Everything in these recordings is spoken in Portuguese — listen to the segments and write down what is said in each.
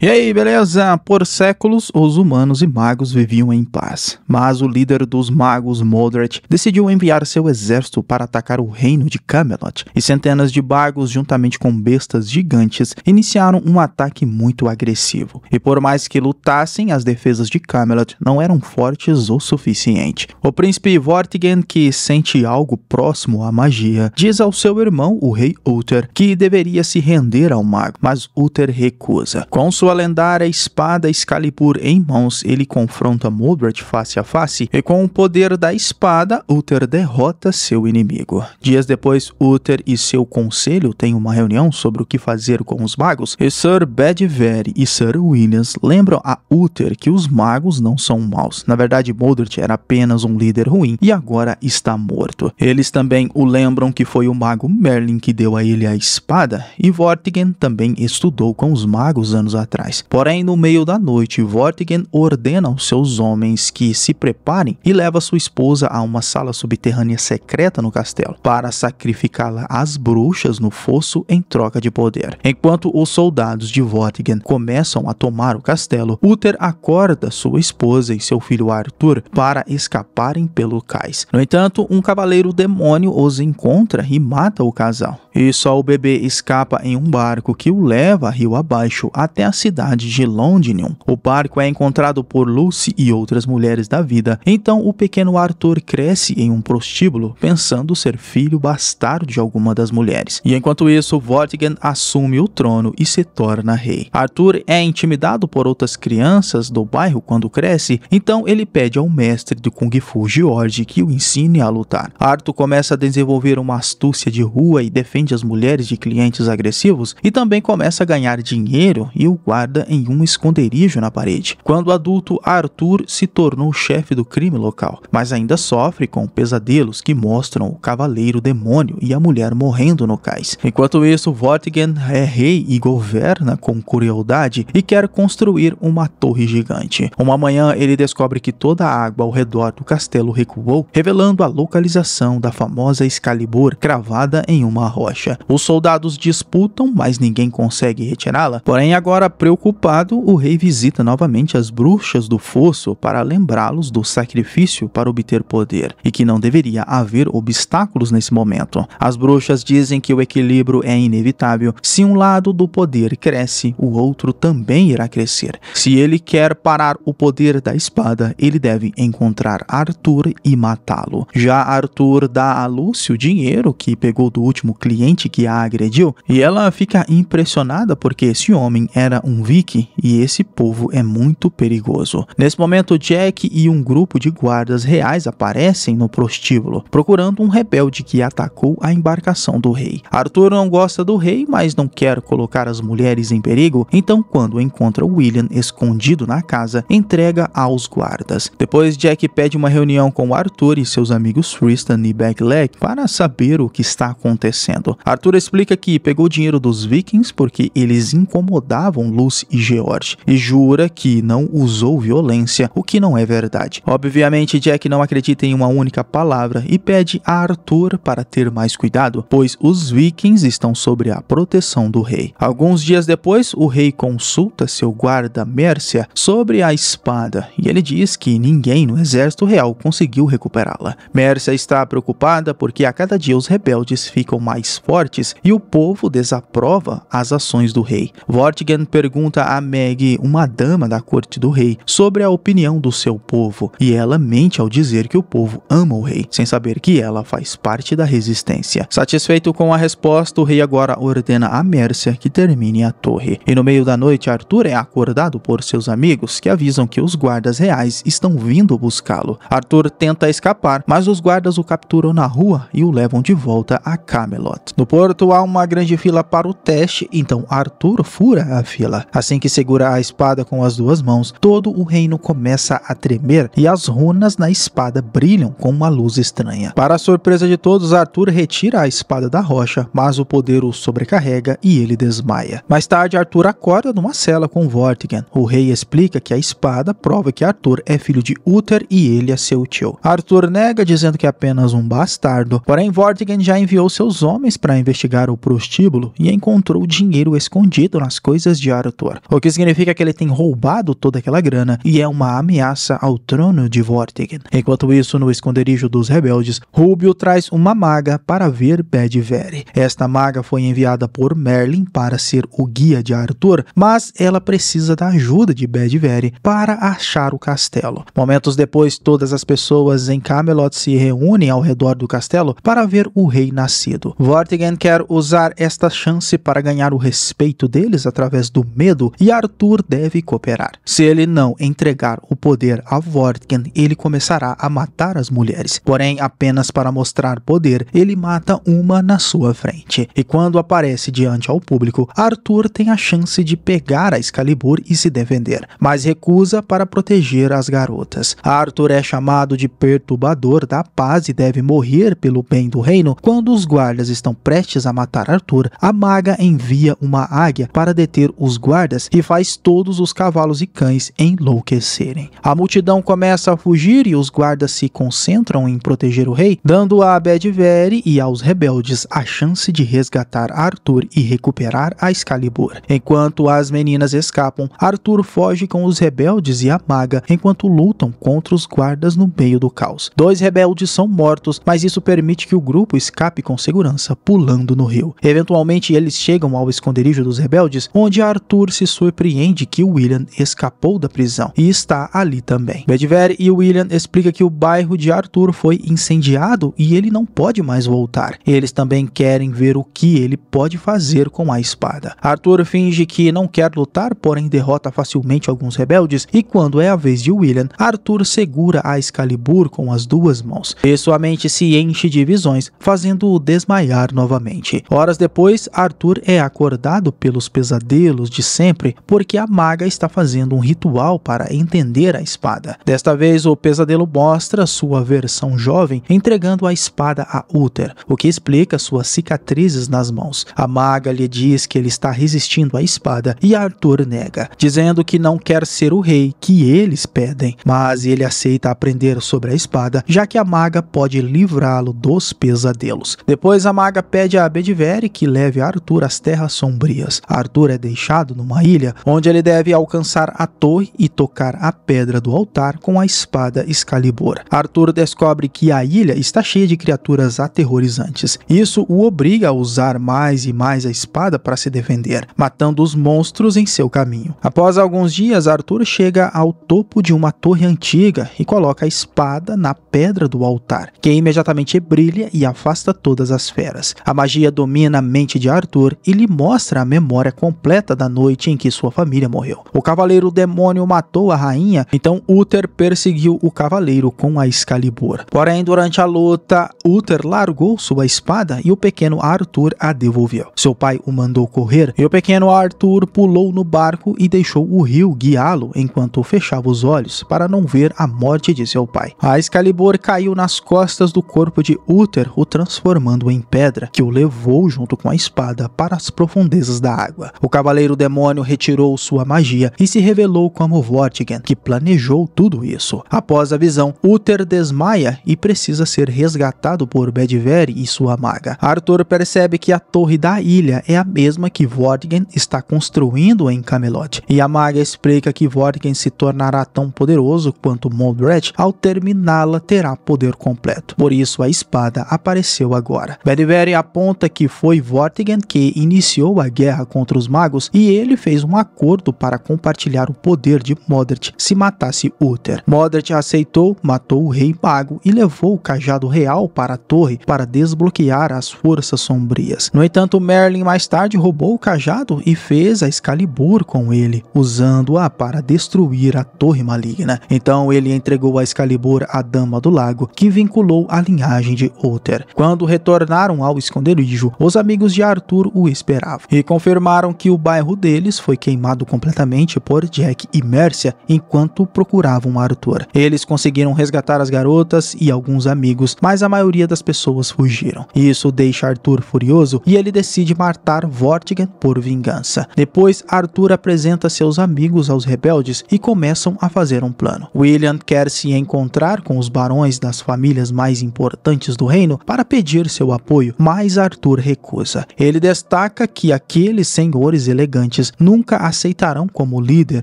E aí, beleza? Por séculos, os humanos e magos viviam em paz. Mas o líder dos magos, Modred, decidiu enviar seu exército para atacar o reino de Camelot. E centenas de magos, juntamente com bestas gigantes, iniciaram um ataque muito agressivo. E por mais que lutassem, as defesas de Camelot não eram fortes o suficiente. O príncipe Vortigern, que sente algo próximo à magia, diz ao seu irmão, o rei Uther, que deveria se render ao mago, mas Uther recusa. Com sua sua lendária espada Excalibur em mãos, ele confronta Mordred face a face e com o poder da espada, Uther derrota seu inimigo. Dias depois, Uther e seu conselho têm uma reunião sobre o que fazer com os magos e Sir Bedivere e Sir Williams lembram a Uther que os magos não são maus. Na verdade, Mordred era apenas um líder ruim e agora está morto. Eles também o lembram que foi o mago Merlin que deu a ele a espada e Vortigern também estudou com os magos anos atrás Porém, no meio da noite, Vortigern ordena aos seus homens que se preparem e leva sua esposa a uma sala subterrânea secreta no castelo para sacrificá-la às bruxas no fosso em troca de poder. Enquanto os soldados de Vortigern começam a tomar o castelo, Uther acorda sua esposa e seu filho Arthur para escaparem pelo cais. No entanto, um cavaleiro demônio os encontra e mata o casal. E só o bebê escapa em um barco que o leva rio abaixo até a cidade cidade de Londinium. O barco é encontrado por Lucy e outras mulheres da vida. Então, o pequeno Arthur cresce em um prostíbulo, pensando ser filho bastardo de alguma das mulheres. E enquanto isso, Vortigern assume o trono e se torna rei. Arthur é intimidado por outras crianças do bairro quando cresce, então ele pede ao mestre do Kung Fu George que o ensine a lutar. Arthur começa a desenvolver uma astúcia de rua e defende as mulheres de clientes agressivos e também começa a ganhar dinheiro e o guarda guarda em um esconderijo na parede. Quando adulto, Arthur se tornou chefe do crime local, mas ainda sofre com pesadelos que mostram o cavaleiro demônio e a mulher morrendo no cais. Enquanto isso, Vortigern é rei e governa com crueldade e quer construir uma torre gigante. Uma manhã, ele descobre que toda a água ao redor do castelo recuou, revelando a localização da famosa Excalibur cravada em uma rocha. Os soldados disputam, mas ninguém consegue retirá-la. Porém, agora Preocupado, o rei visita novamente as bruxas do fosso para lembrá-los do sacrifício para obter poder e que não deveria haver obstáculos nesse momento. As bruxas dizem que o equilíbrio é inevitável. Se um lado do poder cresce, o outro também irá crescer. Se ele quer parar o poder da espada, ele deve encontrar Arthur e matá-lo. Já Arthur dá a Lúcia o dinheiro que pegou do último cliente que a agrediu e ela fica impressionada porque esse homem era um um Viking e esse povo é muito perigoso. Nesse momento, Jack e um grupo de guardas reais aparecem no prostíbulo, procurando um rebelde que atacou a embarcação do rei. Arthur não gosta do rei, mas não quer colocar as mulheres em perigo, então quando encontra William escondido na casa, entrega aos guardas. Depois, Jack pede uma reunião com Arthur e seus amigos Tristan e Backleg para saber o que está acontecendo. Arthur explica que pegou dinheiro dos vikings porque eles incomodavam Lu e George e jura que não usou violência, o que não é verdade. Obviamente, Jack não acredita em uma única palavra e pede a Arthur para ter mais cuidado, pois os vikings estão sobre a proteção do rei. Alguns dias depois, o rei consulta seu guarda Mércia sobre a espada e ele diz que ninguém no exército real conseguiu recuperá-la. Mércia está preocupada porque a cada dia os rebeldes ficam mais fortes e o povo desaprova as ações do rei. Vortigern pergunta pergunta a Meg, uma dama da corte do rei, sobre a opinião do seu povo, e ela mente ao dizer que o povo ama o rei, sem saber que ela faz parte da resistência. Satisfeito com a resposta, o rei agora ordena a Mércia que termine a torre. E no meio da noite, Arthur é acordado por seus amigos, que avisam que os guardas reais estão vindo buscá-lo. Arthur tenta escapar, mas os guardas o capturam na rua e o levam de volta a Camelot. No porto há uma grande fila para o teste, então Arthur fura a fila Assim que segura a espada com as duas mãos, todo o reino começa a tremer e as runas na espada brilham com uma luz estranha. Para a surpresa de todos, Arthur retira a espada da rocha, mas o poder o sobrecarrega e ele desmaia. Mais tarde, Arthur acorda numa cela com Vortigern. O rei explica que a espada prova que Arthur é filho de Uther e ele é seu tio. Arthur nega, dizendo que é apenas um bastardo, porém Vortigern já enviou seus homens para investigar o prostíbulo e encontrou dinheiro escondido nas coisas de Arthur o que significa que ele tem roubado toda aquela grana e é uma ameaça ao trono de Vortigern. Enquanto isso, no esconderijo dos rebeldes, Rubio traz uma maga para ver Bedivere. Esta maga foi enviada por Merlin para ser o guia de Arthur, mas ela precisa da ajuda de Bedivere para achar o castelo. Momentos depois, todas as pessoas em Camelot se reúnem ao redor do castelo para ver o rei nascido. Vortigern quer usar esta chance para ganhar o respeito deles através do medo e Arthur deve cooperar. Se ele não entregar o poder a Vortgen, ele começará a matar as mulheres. Porém, apenas para mostrar poder, ele mata uma na sua frente. E quando aparece diante ao público, Arthur tem a chance de pegar a Excalibur e se defender, mas recusa para proteger as garotas. Arthur é chamado de perturbador da paz e deve morrer pelo bem do reino. Quando os guardas estão prestes a matar Arthur, a maga envia uma águia para deter os guardas guardas e faz todos os cavalos e cães enlouquecerem. A multidão começa a fugir e os guardas se concentram em proteger o rei, dando a Bedivere e aos rebeldes a chance de resgatar Arthur e recuperar a Excalibur. Enquanto as meninas escapam, Arthur foge com os rebeldes e a maga enquanto lutam contra os guardas no meio do caos. Dois rebeldes são mortos, mas isso permite que o grupo escape com segurança pulando no rio. Eventualmente eles chegam ao esconderijo dos rebeldes, onde Arthur Arthur se surpreende que William escapou da prisão e está ali também. Bedver e William explica que o bairro de Arthur foi incendiado e ele não pode mais voltar. Eles também querem ver o que ele pode fazer com a espada. Arthur finge que não quer lutar, porém derrota facilmente alguns rebeldes e quando é a vez de William, Arthur segura a Excalibur com as duas mãos e sua mente se enche de visões, fazendo-o desmaiar novamente. Horas depois, Arthur é acordado pelos pesadelos de sempre porque a maga está fazendo um ritual para entender a espada. Desta vez, o pesadelo mostra sua versão jovem entregando a espada a Uther, o que explica suas cicatrizes nas mãos. A maga lhe diz que ele está resistindo à espada e Arthur nega, dizendo que não quer ser o rei que eles pedem, mas ele aceita aprender sobre a espada, já que a maga pode livrá-lo dos pesadelos. Depois a maga pede a Bedivere que leve Arthur às terras sombrias. Arthur é deixado numa ilha, onde ele deve alcançar a torre e tocar a pedra do altar com a espada Excalibur. Arthur descobre que a ilha está cheia de criaturas aterrorizantes. Isso o obriga a usar mais e mais a espada para se defender, matando os monstros em seu caminho. Após alguns dias, Arthur chega ao topo de uma torre antiga e coloca a espada na pedra do altar, que imediatamente brilha e afasta todas as feras. A magia domina a mente de Arthur e lhe mostra a memória completa da noite noite em que sua família morreu. O cavaleiro demônio matou a rainha, então Uther perseguiu o cavaleiro com a Excalibur. Porém, durante a luta, Uther largou sua espada e o pequeno Arthur a devolveu. Seu pai o mandou correr e o pequeno Arthur pulou no barco e deixou o rio guiá-lo enquanto fechava os olhos para não ver a morte de seu pai. A Excalibur caiu nas costas do corpo de Uther, o transformando em pedra, que o levou junto com a espada para as profundezas da água. O cavaleiro demônio demônio retirou sua magia e se revelou como Vortigern, que planejou tudo isso. Após a visão, Uther desmaia e precisa ser resgatado por Bedver e sua maga. Arthur percebe que a torre da ilha é a mesma que Vortigern está construindo em Camelot, e a maga explica que Vortigern se tornará tão poderoso quanto Moldred ao terminá-la terá poder completo. Por isso a espada apareceu agora. Bedver aponta que foi Vortigern que iniciou a guerra contra os magos e ele fez um acordo para compartilhar o poder de Modred se matasse Uther. Modred aceitou, matou o rei mago e levou o cajado real para a torre para desbloquear as forças sombrias. No entanto, Merlin mais tarde roubou o cajado e fez a Excalibur com ele, usando-a para destruir a torre maligna. Então ele entregou a Excalibur à Dama do Lago, que vinculou a linhagem de Uther. Quando retornaram ao esconderijo, os amigos de Arthur o esperavam e confirmaram que o bairro dele deles foi queimado completamente por Jack e Mercia enquanto procuravam Arthur. Eles conseguiram resgatar as garotas e alguns amigos, mas a maioria das pessoas fugiram. Isso deixa Arthur furioso e ele decide matar Vortigern por vingança. Depois, Arthur apresenta seus amigos aos rebeldes e começam a fazer um plano. William quer se encontrar com os barões das famílias mais importantes do reino para pedir seu apoio, mas Arthur recusa. Ele destaca que aqueles senhores elegantes dirigentes nunca aceitarão como líder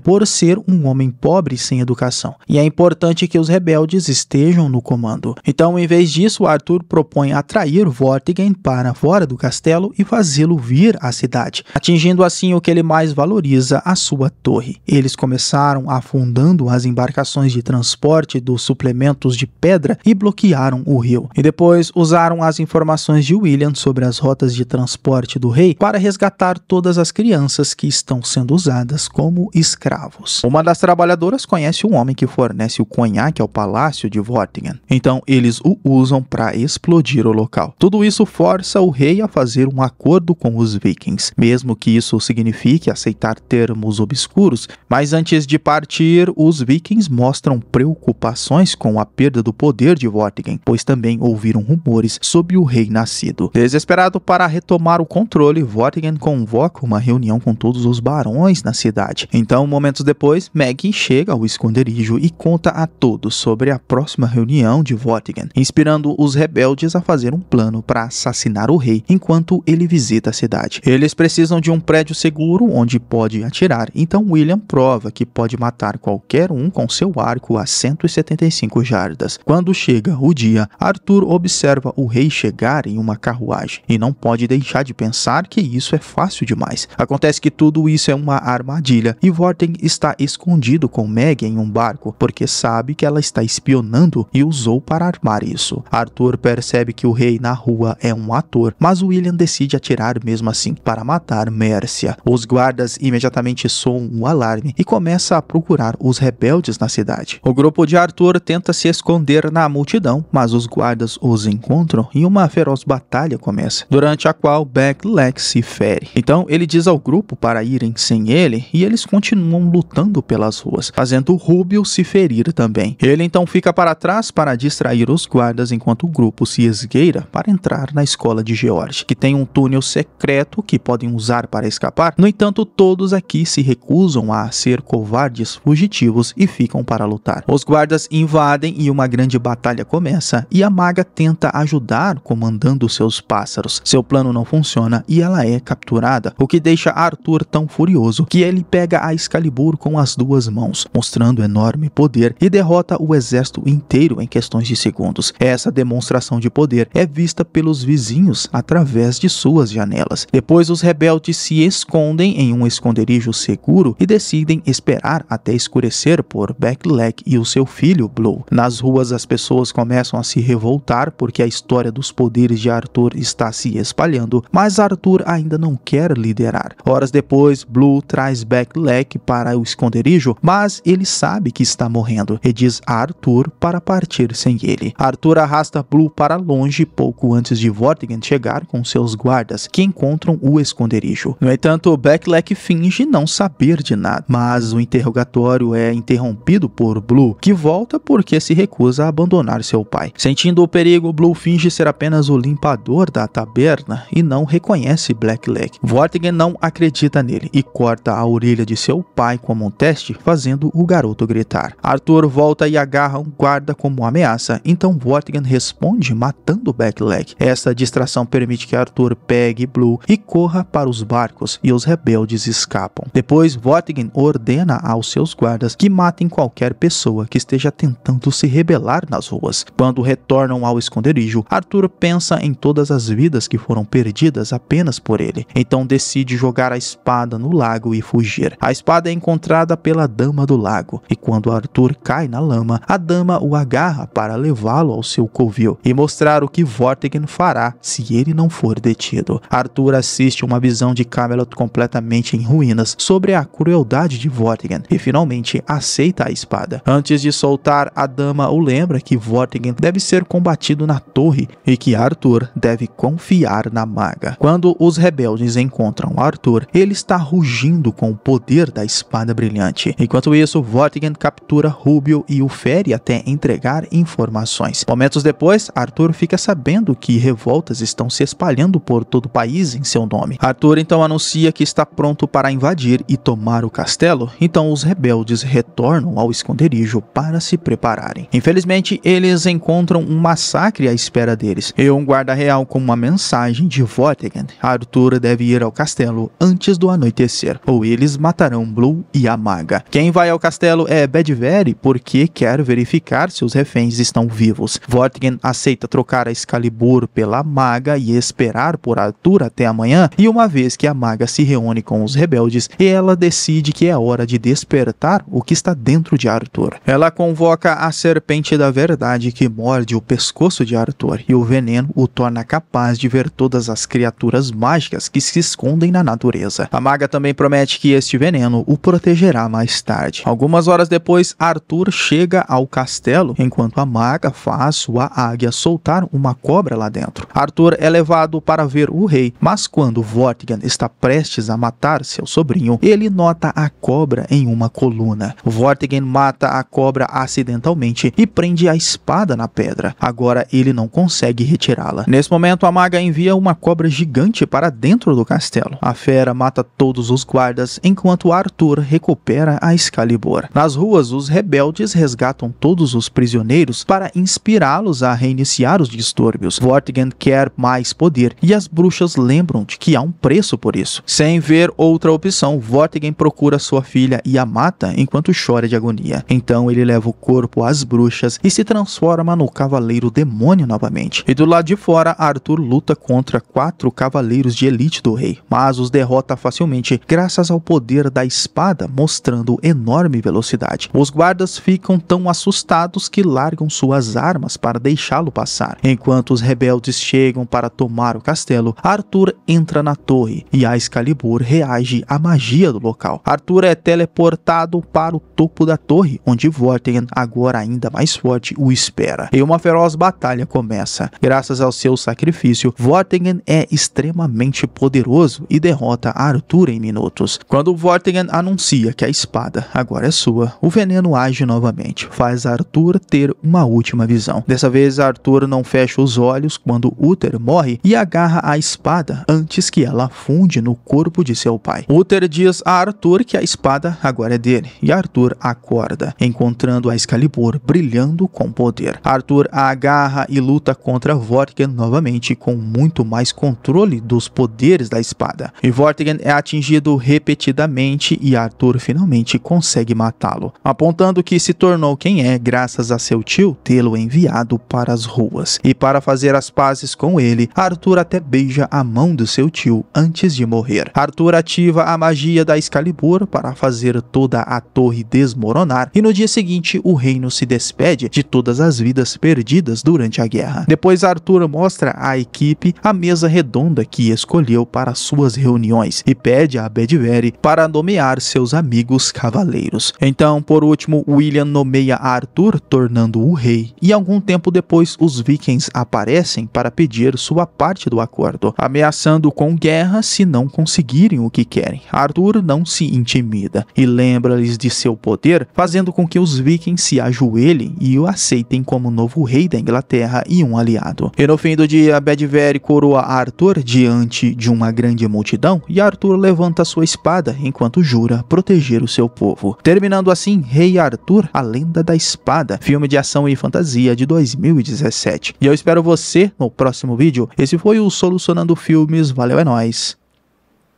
por ser um homem pobre sem educação. E é importante que os rebeldes estejam no comando. Então, em vez disso, Arthur propõe atrair Vortigern para fora do castelo e fazê-lo vir à cidade, atingindo assim o que ele mais valoriza, a sua torre. Eles começaram afundando as embarcações de transporte dos suplementos de pedra e bloquearam o rio. E depois usaram as informações de William sobre as rotas de transporte do rei para resgatar todas as crianças que que estão sendo usadas como escravos. Uma das trabalhadoras conhece um homem que fornece o conhaque ao palácio de Vortigern, então eles o usam para explodir o local. Tudo isso força o rei a fazer um acordo com os vikings, mesmo que isso signifique aceitar termos obscuros, mas antes de partir, os vikings mostram preocupações com a perda do poder de Vortigern, pois também ouviram rumores sobre o rei nascido. Desesperado para retomar o controle, Vortigern convoca uma reunião com todos todos os barões na cidade. Então, momentos depois, Maggie chega ao esconderijo e conta a todos sobre a próxima reunião de Vortigern, inspirando os rebeldes a fazer um plano para assassinar o rei enquanto ele visita a cidade. Eles precisam de um prédio seguro onde pode atirar, então William prova que pode matar qualquer um com seu arco a 175 jardas. Quando chega o dia, Arthur observa o rei chegar em uma carruagem e não pode deixar de pensar que isso é fácil demais. Acontece que tudo tudo isso é uma armadilha e Vorten está escondido com Meg em um barco porque sabe que ela está espionando e usou para armar isso. Arthur percebe que o rei na rua é um ator, mas William decide atirar mesmo assim para matar Mércia. Os guardas imediatamente soam um alarme e começa a procurar os rebeldes na cidade. O grupo de Arthur tenta se esconder na multidão, mas os guardas os encontram e uma feroz batalha começa, durante a qual Beck Lex se fere. Então ele diz ao grupo para para irem sem ele e eles continuam lutando pelas ruas, fazendo Rubio se ferir também. Ele então fica para trás para distrair os guardas enquanto o grupo se esgueira para entrar na escola de George, que tem um túnel secreto que podem usar para escapar. No entanto, todos aqui se recusam a ser covardes fugitivos e ficam para lutar. Os guardas invadem e uma grande batalha começa e a maga tenta ajudar comandando seus pássaros. Seu plano não funciona e ela é capturada, o que deixa Arthur Arthur tão furioso que ele pega a Excalibur com as duas mãos, mostrando enorme poder e derrota o exército inteiro em questões de segundos. Essa demonstração de poder é vista pelos vizinhos através de suas janelas. Depois os rebeldes se escondem em um esconderijo seguro e decidem esperar até escurecer por Black e o seu filho Blue. Nas ruas as pessoas começam a se revoltar porque a história dos poderes de Arthur está se espalhando, mas Arthur ainda não quer liderar. Horas depois depois, Blue traz Black para o esconderijo, mas ele sabe que está morrendo e diz a Arthur para partir sem ele. Arthur arrasta Blue para longe pouco antes de Vortigern chegar com seus guardas, que encontram o esconderijo. No entanto, Black finge não saber de nada, mas o interrogatório é interrompido por Blue, que volta porque se recusa a abandonar seu pai. Sentindo o perigo, Blue finge ser apenas o limpador da taberna e não reconhece Black Vortigern não acredita acerta nele e corta a orelha de seu pai como um teste, fazendo o garoto gritar. Arthur volta e agarra um guarda como ameaça, então Vortigern responde matando Blackleg. Essa distração permite que Arthur pegue Blue e corra para os barcos e os rebeldes escapam. Depois, Vortigern ordena aos seus guardas que matem qualquer pessoa que esteja tentando se rebelar nas ruas. Quando retornam ao esconderijo, Arthur pensa em todas as vidas que foram perdidas apenas por ele. Então decide jogar a espada espada no lago e fugir. A espada é encontrada pela Dama do Lago, e quando Arthur cai na lama, a dama o agarra para levá-lo ao seu covil e mostrar o que Vortigern fará se ele não for detido. Arthur assiste uma visão de Camelot completamente em ruínas sobre a crueldade de Vortigern e finalmente aceita a espada. Antes de soltar, a dama o lembra que Vortigern deve ser combatido na torre e que Arthur deve confiar na maga. Quando os rebeldes encontram Arthur, ele está rugindo com o poder da espada brilhante. Enquanto isso, Vortigern captura Rubio e o fere até entregar informações. Momentos depois, Arthur fica sabendo que revoltas estão se espalhando por todo o país em seu nome. Arthur então anuncia que está pronto para invadir e tomar o castelo, então os rebeldes retornam ao esconderijo para se prepararem. Infelizmente, eles encontram um massacre à espera deles e um guarda real com uma mensagem de Vortigern. Arthur deve ir ao castelo antes do do anoitecer, ou eles matarão Blue e a maga. Quem vai ao castelo é Bedvere porque quer verificar se os reféns estão vivos. Vortigern aceita trocar a Excalibur pela maga e esperar por Arthur até amanhã, e uma vez que a maga se reúne com os rebeldes, ela decide que é hora de despertar o que está dentro de Arthur. Ela convoca a serpente da verdade que morde o pescoço de Arthur e o veneno o torna capaz de ver todas as criaturas mágicas que se escondem na natureza. A maga também promete que este veneno o protegerá mais tarde. Algumas horas depois, Arthur chega ao castelo, enquanto a maga faz sua águia soltar uma cobra lá dentro. Arthur é levado para ver o rei, mas quando Vortigern está prestes a matar seu sobrinho, ele nota a cobra em uma coluna. Vortigern mata a cobra acidentalmente e prende a espada na pedra. Agora ele não consegue retirá-la. Nesse momento, a maga envia uma cobra gigante para dentro do castelo. A fera mata todos os guardas enquanto Arthur recupera a Excalibur. Nas ruas, os rebeldes resgatam todos os prisioneiros para inspirá-los a reiniciar os distúrbios. Vortigern quer mais poder e as bruxas lembram de que há um preço por isso. Sem ver outra opção, Vortigern procura sua filha e a mata enquanto chora de agonia. Então ele leva o corpo às bruxas e se transforma no cavaleiro demônio novamente. E do lado de fora, Arthur luta contra quatro cavaleiros de elite do rei, mas os derrota facilmente graças ao poder da espada, mostrando enorme velocidade. Os guardas ficam tão assustados que largam suas armas para deixá-lo passar. Enquanto os rebeldes chegam para tomar o castelo, Arthur entra na torre e a Excalibur reage à magia do local. Arthur é teleportado para o topo da torre, onde Vortigern, agora ainda mais forte, o espera. E uma feroz batalha começa. Graças ao seu sacrifício, Vortigern é extremamente poderoso e derrota Arthur Arthur em minutos. Quando Vortigern anuncia que a espada agora é sua, o veneno age novamente, faz Arthur ter uma última visão. Dessa vez, Arthur não fecha os olhos quando Uther morre e agarra a espada antes que ela funde no corpo de seu pai. Uther diz a Arthur que a espada agora é dele e Arthur acorda, encontrando a Excalibur brilhando com poder. Arthur a agarra e luta contra Vortigern novamente com muito mais controle dos poderes da espada. E Vortigern é atingido repetidamente e Arthur finalmente consegue matá-lo, apontando que se tornou quem é graças a seu tio tê-lo enviado para as ruas. E para fazer as pazes com ele, Arthur até beija a mão do seu tio antes de morrer. Arthur ativa a magia da Excalibur para fazer toda a torre desmoronar e no dia seguinte o reino se despede de todas as vidas perdidas durante a guerra. Depois Arthur mostra à equipe a mesa redonda que escolheu para suas reuniões e pede a Bedivere para nomear seus amigos cavaleiros. Então, por último, William nomeia Arthur, tornando-o rei, e algum tempo depois os vikings aparecem para pedir sua parte do acordo, ameaçando com guerra se não conseguirem o que querem. Arthur não se intimida e lembra-lhes de seu poder, fazendo com que os vikings se ajoelhem e o aceitem como novo rei da Inglaterra e um aliado. E no fim do dia, Bedivere coroa Arthur diante de uma grande multidão e Arthur Arthur levanta sua espada enquanto jura proteger o seu povo. Terminando assim, Rei Arthur, a Lenda da Espada, filme de ação e fantasia de 2017. E eu espero você no próximo vídeo. Esse foi o Solucionando Filmes, valeu é nóis.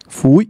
Fui!